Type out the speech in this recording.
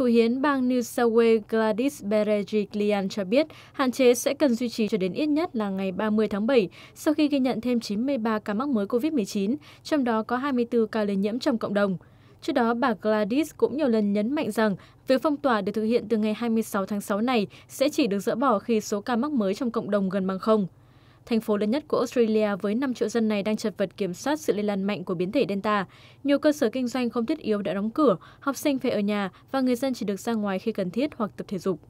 Thủ hiến bang New South Wales Gladys Berejiklian cho biết hạn chế sẽ cần duy trì cho đến ít nhất là ngày 30 tháng 7 sau khi ghi nhận thêm 93 ca mắc mới COVID-19, trong đó có 24 ca lây nhiễm trong cộng đồng. Trước đó, bà Gladys cũng nhiều lần nhấn mạnh rằng việc phong tỏa được thực hiện từ ngày 26 tháng 6 này sẽ chỉ được dỡ bỏ khi số ca mắc mới trong cộng đồng gần bằng không. Thành phố lớn nhất của Australia với 5 triệu dân này đang chật vật kiểm soát sự lây lan mạnh của biến thể Delta. Nhiều cơ sở kinh doanh không thiết yếu đã đóng cửa, học sinh phải ở nhà và người dân chỉ được ra ngoài khi cần thiết hoặc tập thể dục.